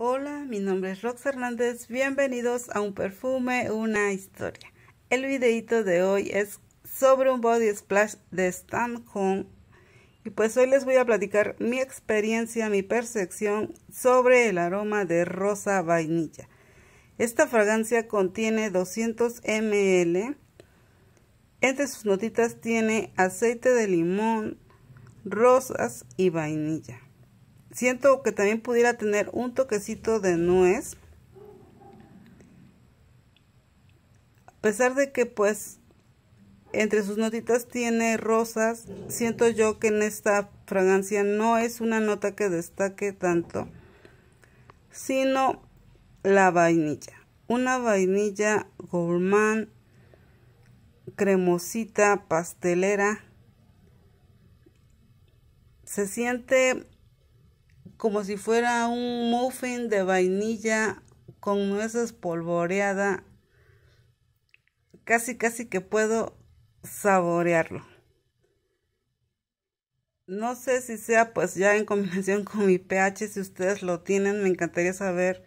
Hola, mi nombre es Rox Hernández. Bienvenidos a Un Perfume, una historia. El videito de hoy es sobre un body splash de Stan Y pues hoy les voy a platicar mi experiencia, mi percepción sobre el aroma de rosa vainilla. Esta fragancia contiene 200 ml. Entre sus notitas tiene aceite de limón, rosas y vainilla siento que también pudiera tener un toquecito de nuez. A pesar de que pues entre sus notitas tiene rosas, siento yo que en esta fragancia no es una nota que destaque tanto, sino la vainilla. Una vainilla gourmand, cremosita, pastelera. Se siente como si fuera un muffin de vainilla con nueces polvoreada. Casi, casi que puedo saborearlo. No sé si sea pues ya en combinación con mi pH, si ustedes lo tienen, me encantaría saber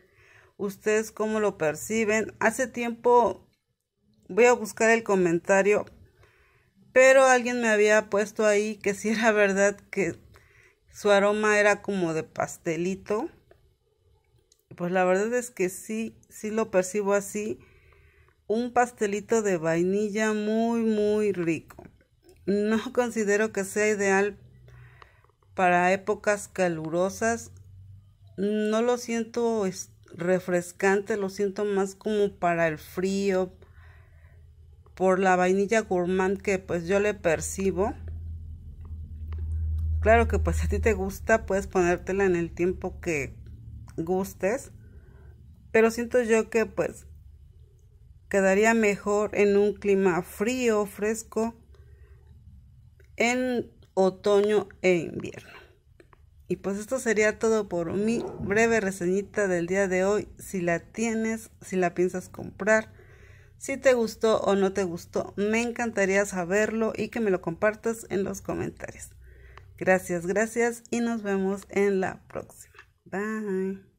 ustedes cómo lo perciben. Hace tiempo voy a buscar el comentario, pero alguien me había puesto ahí que si era verdad que su aroma era como de pastelito. Pues la verdad es que sí, sí lo percibo así. Un pastelito de vainilla muy, muy rico. No considero que sea ideal para épocas calurosas. No lo siento refrescante, lo siento más como para el frío, por la vainilla gourmand que pues yo le percibo. Claro que pues a ti te gusta, puedes ponértela en el tiempo que gustes, pero siento yo que pues quedaría mejor en un clima frío, fresco, en otoño e invierno. Y pues esto sería todo por mi breve reseñita del día de hoy. Si la tienes, si la piensas comprar, si te gustó o no te gustó, me encantaría saberlo y que me lo compartas en los comentarios. Gracias, gracias y nos vemos en la próxima. Bye.